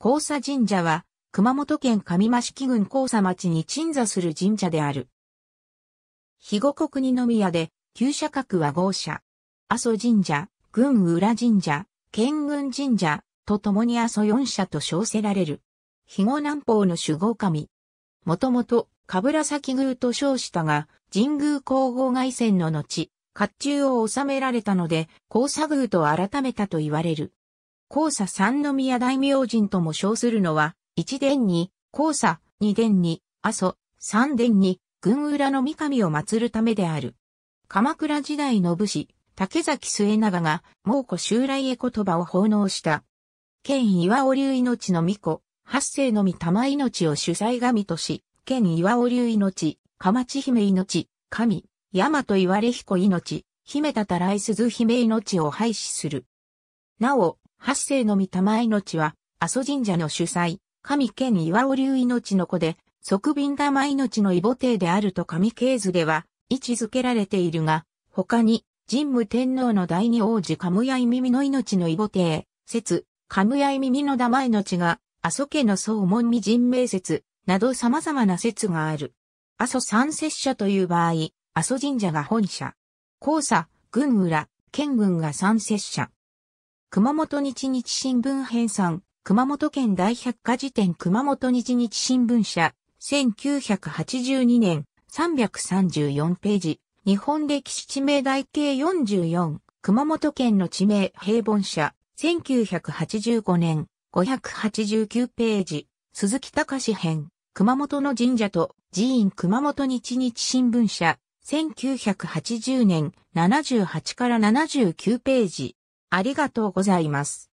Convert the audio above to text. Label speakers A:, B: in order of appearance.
A: 高佐神社は、
B: 熊本県上益郡高佐町に鎮座する神社である。肥後国二宮で、旧社格は豪社。阿蘇神社、郡浦神社、県郡神社、と共に阿蘇四社と称せられる。肥後南方の守護神。もともと、か崎宮と称したが、神宮皇后外戦の後、甲冑を収められたので、高佐宮と改めたと言われる。高佐三宮大明神とも称するのは、一殿に、高佐、二殿に、阿蘇、三殿に、群浦の三上を祀るためである。鎌倉時代の武士、竹崎末長が、猛古襲来へ言葉を奉納した。県岩尾流命の巫女、八世の御玉命を主催神とし、県岩尾流命、鎌千姫命、神、大和言われ彦命、姫たたらい鈴姫命を廃止する。なお、八世の御霊命は、阿蘇神社の主祭、神剣岩尾流命の子で、即便玉命の異母帝であると神系図では、位置づけられているが、他に、神武天皇の第二王子カムヤイ耳の命の異母帝、説、カムヤイ耳の玉命が、阿蘇家の総門未人名説、など様々な説がある。阿蘇三摂社という場合、阿蘇神社が本社。交差、群浦、県軍が三摂社。熊本日日新聞編纂、熊本県大百科事典熊本日日新聞社、1982年、334ページ、日本歴史地名台形44、熊本県の地名平凡社、1985年、589ページ、鈴木隆編、熊本の神社と寺院熊本日日新聞社、1980年、78から79ページ、あり
A: がとうございます。